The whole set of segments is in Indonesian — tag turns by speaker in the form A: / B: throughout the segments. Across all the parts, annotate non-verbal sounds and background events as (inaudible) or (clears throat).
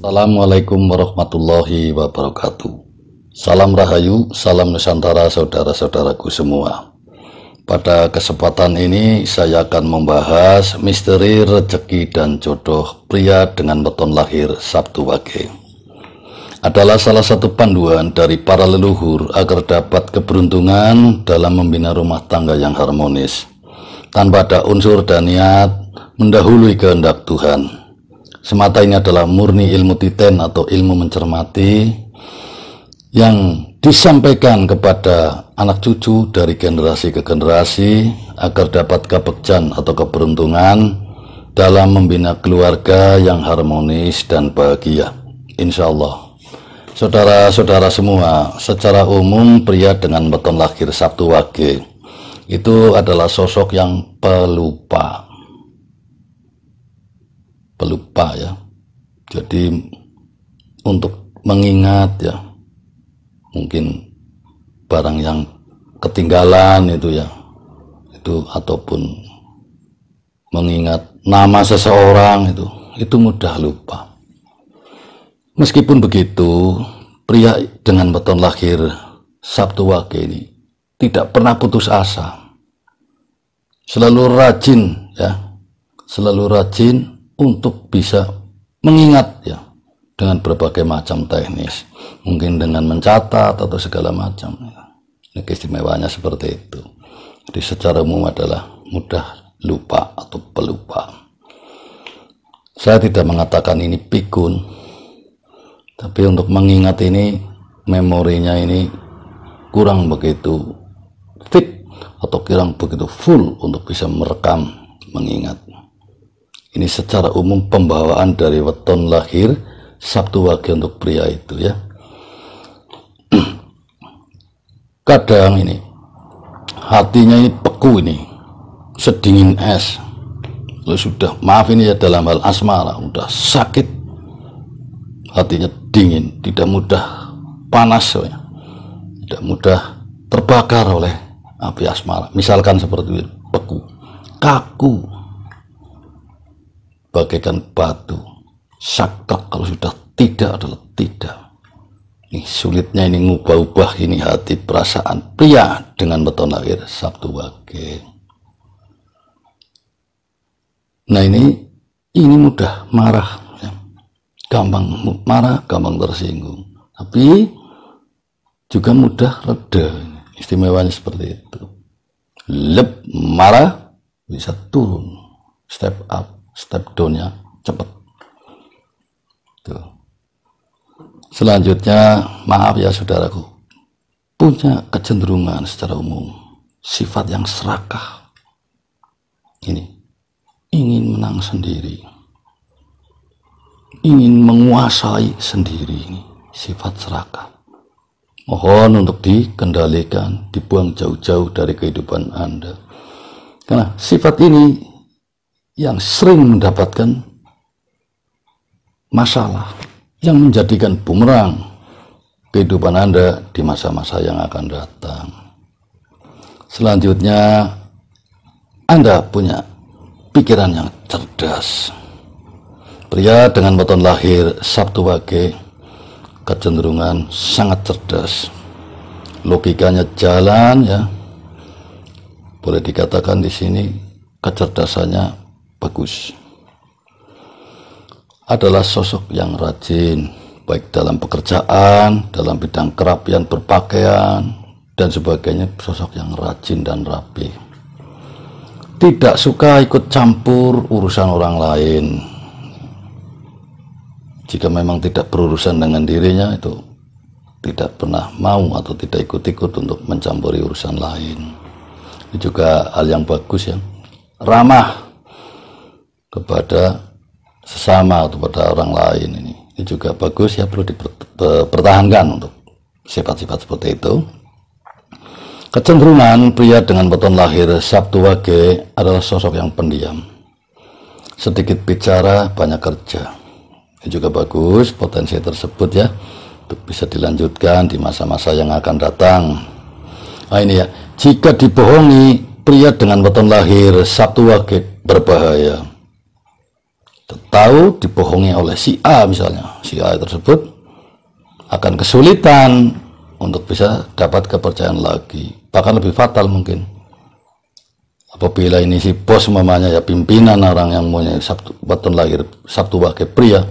A: Assalamualaikum warahmatullahi wabarakatuh. Salam Rahayu, salam Nusantara saudara-saudaraku semua. Pada kesempatan ini saya akan membahas misteri rejeki dan jodoh pria dengan beton lahir Sabtu Wage. Adalah salah satu panduan dari para leluhur agar dapat keberuntungan dalam membina rumah tangga yang harmonis tanpa ada unsur dan niat mendahului kehendak Tuhan semata ini adalah murni ilmu titen atau ilmu mencermati yang disampaikan kepada anak cucu dari generasi ke generasi agar dapat kepejan atau keberuntungan dalam membina keluarga yang harmonis dan bahagia. Insya Allah. Saudara-saudara semua, secara umum pria dengan beton lahir Sabtu Wage itu adalah sosok yang pelupa pelupa ya. Jadi untuk mengingat ya mungkin barang yang ketinggalan itu ya itu ataupun mengingat nama seseorang itu itu mudah lupa. Meskipun begitu, pria dengan beton lahir Sabtu Wage ini tidak pernah putus asa. Selalu rajin ya, selalu rajin untuk bisa mengingat ya dengan berbagai macam teknis mungkin dengan mencatat atau segala macam ya. ini keistimewaannya seperti itu jadi secara umum adalah mudah lupa atau pelupa saya tidak mengatakan ini pikun tapi untuk mengingat ini memorinya ini kurang begitu fit atau kurang begitu full untuk bisa merekam mengingat ini secara umum pembawaan dari weton lahir Sabtu Wage untuk pria itu ya. (clears throat) Kadang ini hatinya ini peku ini sedingin es. Lu sudah maaf ini ya dalam hal asmara udah sakit hatinya dingin tidak mudah panas oh ya. tidak mudah terbakar oleh api asmara misalkan seperti itu peku kaku bagaikan batu saktak kalau sudah tidak adalah tidak ini sulitnya ini ngubah-ubah ini hati perasaan pria dengan beton air Sabtu Wage nah ini ini mudah marah ya. gampang marah gampang tersinggung tapi juga mudah reda istimewanya seperti itu leb marah bisa turun step up step downnya cepat Tuh. selanjutnya maaf ya saudaraku punya kecenderungan secara umum sifat yang serakah ini ingin menang sendiri ingin menguasai sendiri ini sifat serakah mohon untuk dikendalikan dibuang jauh-jauh dari kehidupan anda karena sifat ini yang sering mendapatkan masalah yang menjadikan bumerang kehidupan Anda di masa-masa yang akan datang. Selanjutnya, Anda punya pikiran yang cerdas. Pria dengan weton lahir Sabtu Wage kecenderungan sangat cerdas. Logikanya jalan ya. Boleh dikatakan di sini kecerdasannya bagus adalah sosok yang rajin baik dalam pekerjaan dalam bidang kerapian berpakaian dan sebagainya sosok yang rajin dan rapi tidak suka ikut campur urusan orang lain jika memang tidak berurusan dengan dirinya itu tidak pernah mau atau tidak ikut-ikut untuk mencampuri urusan lain ini juga hal yang bagus ya ramah kepada sesama atau kepada orang lain ini ini juga bagus ya perlu dipertahankan untuk sifat-sifat seperti itu kecenderungan pria dengan beton lahir Sabtu Wage adalah sosok yang pendiam sedikit bicara banyak kerja ini juga bagus potensi tersebut ya untuk bisa dilanjutkan di masa-masa yang akan datang nah ini ya jika dibohongi pria dengan beton lahir Sabtu Wage berbahaya tahu dibohongi oleh si A misalnya si A tersebut akan kesulitan untuk bisa dapat kepercayaan lagi bahkan lebih fatal mungkin apabila ini si bos mamanya ya pimpinan orang yang punya sabtu baton lahir sabtu wakil pria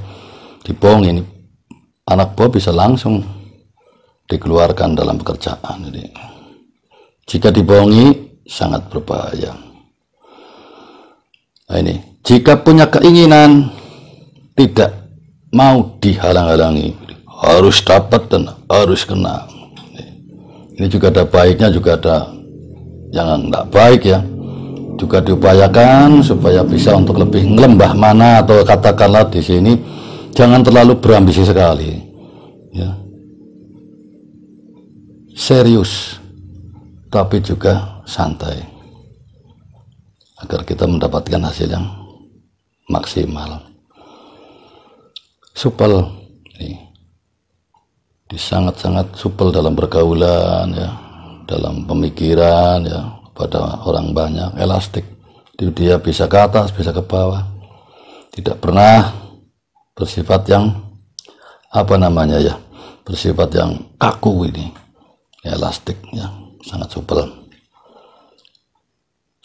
A: dibohongi ini anak buah bisa langsung dikeluarkan dalam pekerjaan jadi jika dibohongi sangat berbahaya nah ini jika punya keinginan tidak mau dihalang-halangi harus dapat dan harus kena ini juga ada baiknya juga ada yang tidak baik ya juga diupayakan supaya bisa untuk lebih ngelembah mana atau katakanlah di sini jangan terlalu berambisi sekali ya serius tapi juga santai agar kita mendapatkan hasil yang maksimal supel nih, sangat-sangat supel dalam pergaulan ya dalam pemikiran ya pada orang banyak elastik Jadi dia bisa ke atas bisa ke bawah tidak pernah bersifat yang apa namanya ya bersifat yang kaku ini elastik ya sangat supel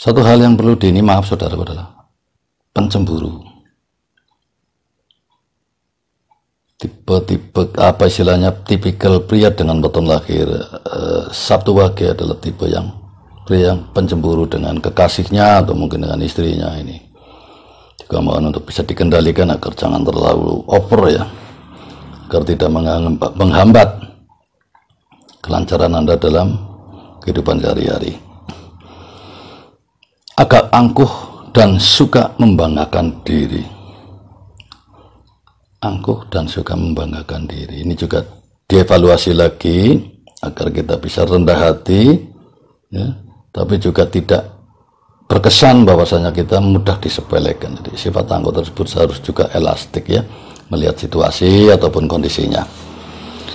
A: satu hal yang perlu di maaf saudara-saudara pencemburu. Tipe-tipe apa istilahnya tipikal pria dengan bottom lahir eh, Sabtu Wage adalah tipe yang pria yang pencemburu dengan kekasihnya atau mungkin dengan istrinya ini. Juga mohon untuk bisa dikendalikan agar jangan terlalu over ya, agar tidak menghambat kelancaran Anda dalam kehidupan sehari-hari. Agak angkuh dan suka membanggakan diri. Angkuh dan suka membanggakan diri. Ini juga dievaluasi lagi agar kita bisa rendah hati, ya, tapi juga tidak berkesan bahwasanya kita mudah disepelekan. Jadi sifat angkuh tersebut harus juga elastik ya, melihat situasi ataupun kondisinya.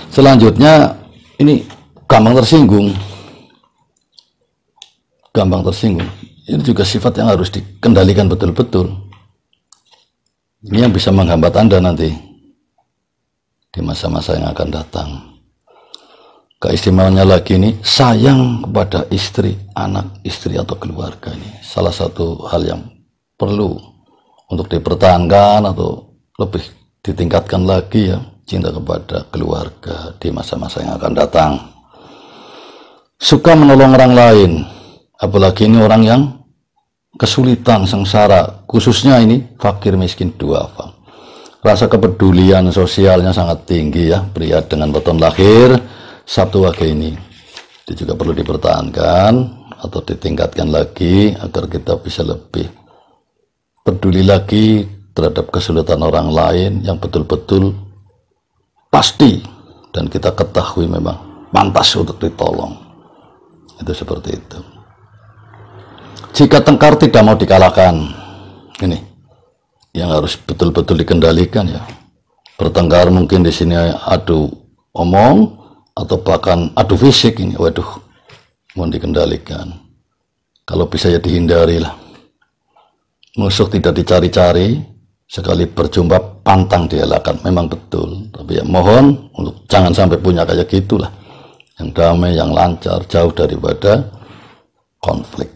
A: Selanjutnya ini gampang tersinggung. Gampang tersinggung ini juga sifat yang harus dikendalikan betul-betul. Ini yang bisa menghambat Anda nanti di masa-masa yang akan datang. Keistimewaannya lagi ini sayang kepada istri, anak, istri atau keluarga ini salah satu hal yang perlu untuk dipertahankan atau lebih ditingkatkan lagi ya cinta kepada keluarga di masa-masa yang akan datang. Suka menolong orang lain, apalagi ini orang yang kesulitan sengsara khususnya ini fakir miskin duafa rasa kepedulian sosialnya sangat tinggi ya pria dengan beton lahir Sabtu Wage ini itu juga perlu dipertahankan atau ditingkatkan lagi agar kita bisa lebih peduli lagi terhadap kesulitan orang lain yang betul-betul pasti dan kita ketahui memang pantas untuk ditolong itu seperti itu jika tengkar tidak mau dikalahkan, ini yang harus betul-betul dikendalikan ya. Bertengkar mungkin di sini adu omong atau bahkan adu fisik ini. Waduh, mau dikendalikan. Kalau bisa ya dihindari lah. Musuh tidak dicari-cari, sekali berjumpa pantang dielakkan memang betul tapi ya mohon untuk jangan sampai punya kayak gitulah yang damai yang lancar jauh daripada konflik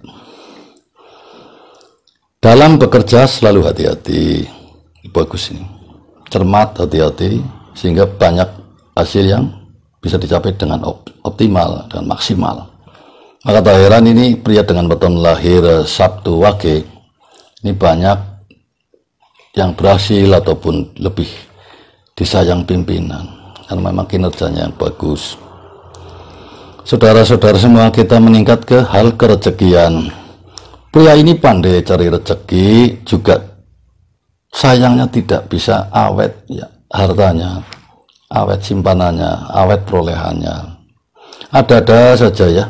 A: dalam bekerja selalu hati-hati. Bagus ini. Cermat, hati-hati, sehingga banyak hasil yang bisa dicapai dengan op optimal dan maksimal. Maka tak heran ini pria dengan beton lahir eh, Sabtu Wage ini banyak yang berhasil ataupun lebih disayang pimpinan karena memang kinerjanya yang bagus. Saudara-saudara semua kita meningkat ke hal kerejekian Pria ini pandai cari rezeki juga sayangnya tidak bisa awet ya, hartanya, awet simpanannya, awet perolehannya. Ada-ada saja ya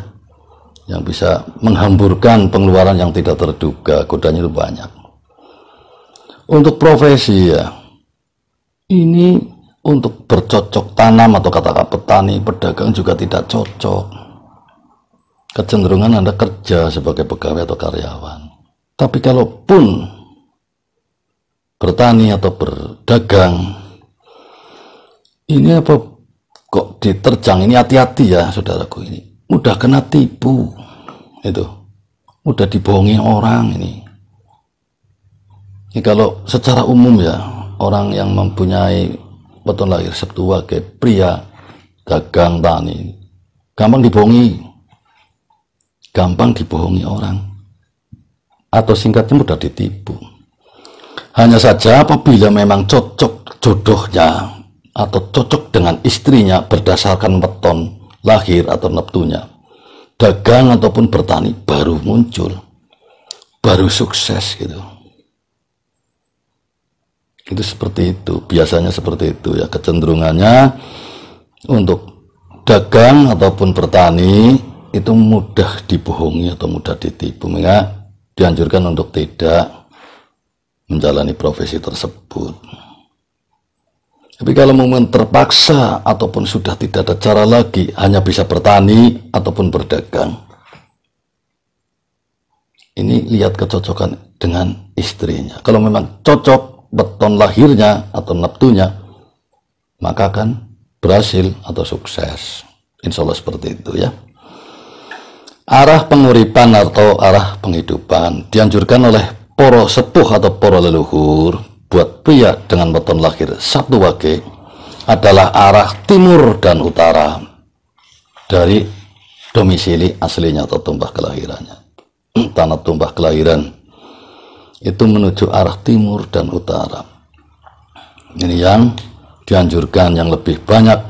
A: yang bisa menghamburkan pengeluaran yang tidak terduga, godanya itu banyak. Untuk profesi ya, ini untuk bercocok tanam atau katakan petani, pedagang juga tidak cocok kecenderungan Anda kerja sebagai pegawai atau karyawan. Tapi kalaupun bertani atau berdagang, ini apa kok diterjang ini hati-hati ya saudaraku ini mudah kena tipu itu mudah dibohongi orang ini ini kalau secara umum ya orang yang mempunyai beton lahir Sabtu kayak pria dagang tani gampang dibohongi gampang dibohongi orang atau singkatnya mudah ditipu hanya saja apabila memang cocok jodohnya atau cocok dengan istrinya berdasarkan weton lahir atau neptunya dagang ataupun bertani baru muncul baru sukses gitu itu seperti itu biasanya seperti itu ya kecenderungannya untuk dagang ataupun bertani itu mudah dibohongi atau mudah ditipu maka dianjurkan untuk tidak menjalani profesi tersebut tapi kalau momen terpaksa ataupun sudah tidak ada cara lagi hanya bisa bertani ataupun berdagang ini lihat kecocokan dengan istrinya kalau memang cocok beton lahirnya atau neptunya maka akan berhasil atau sukses insya Allah seperti itu ya Arah penguripan atau arah penghidupan dianjurkan oleh poro sepuh atau poro leluhur buat pria dengan weton lahir Sabtu Wage adalah arah timur dan utara dari domisili aslinya atau tumpah kelahirannya. (clears throat) Tanah tumpah kelahiran itu menuju arah timur dan utara. Ini yang dianjurkan yang lebih banyak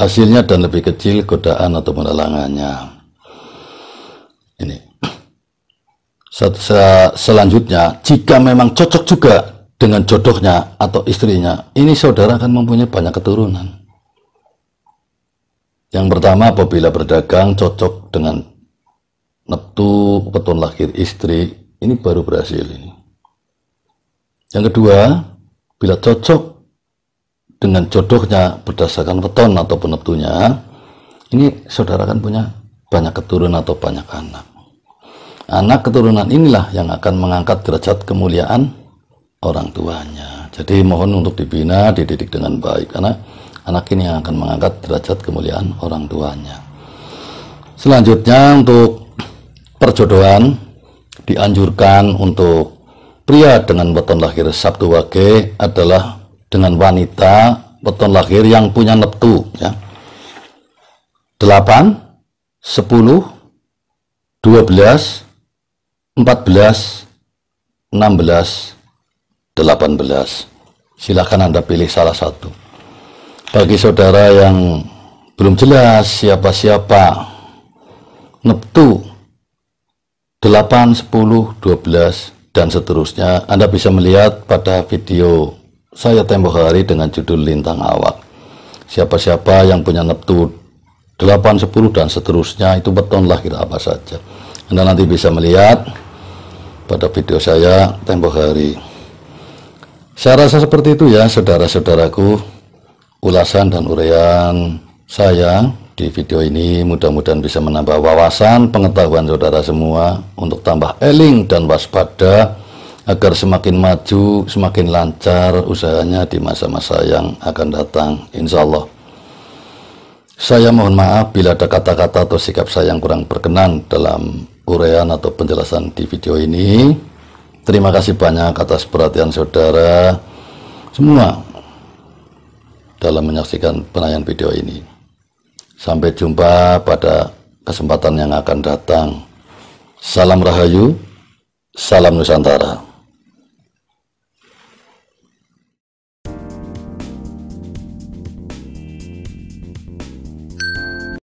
A: hasilnya dan lebih kecil godaan atau halangannya ini selanjutnya jika memang cocok juga dengan jodohnya atau istrinya ini saudara akan mempunyai banyak keturunan yang pertama apabila berdagang cocok dengan neptu peton lahir istri ini baru berhasil ini yang kedua bila cocok dengan jodohnya berdasarkan peton atau neptunya, ini saudara akan punya banyak keturunan atau banyak anak. Anak keturunan inilah yang akan mengangkat derajat kemuliaan orang tuanya. Jadi mohon untuk dibina, dididik dengan baik karena anak ini yang akan mengangkat derajat kemuliaan orang tuanya. Selanjutnya untuk perjodohan dianjurkan untuk pria dengan weton lahir Sabtu Wage adalah dengan wanita weton lahir yang punya neptu ya. 8 10, 12, 14, 16, 18. Silahkan Anda pilih salah satu. Bagi saudara yang belum jelas siapa-siapa neptu 8, 10, 12, dan seterusnya Anda bisa melihat pada video saya tembok hari dengan judul Lintang Awak. Siapa-siapa yang punya neptu 8, 10 dan seterusnya itu beton lah kita apa saja Anda nanti bisa melihat pada video saya tempoh hari saya rasa seperti itu ya saudara-saudaraku ulasan dan uraian saya di video ini mudah-mudahan bisa menambah wawasan pengetahuan saudara semua untuk tambah eling dan waspada agar semakin maju semakin lancar usahanya di masa-masa yang akan datang insya Allah saya mohon maaf bila ada kata-kata atau sikap saya yang kurang berkenan dalam uraian atau penjelasan di video ini. Terima kasih banyak atas perhatian saudara semua dalam menyaksikan penayangan video ini. Sampai jumpa pada kesempatan yang akan datang. Salam Rahayu, salam Nusantara.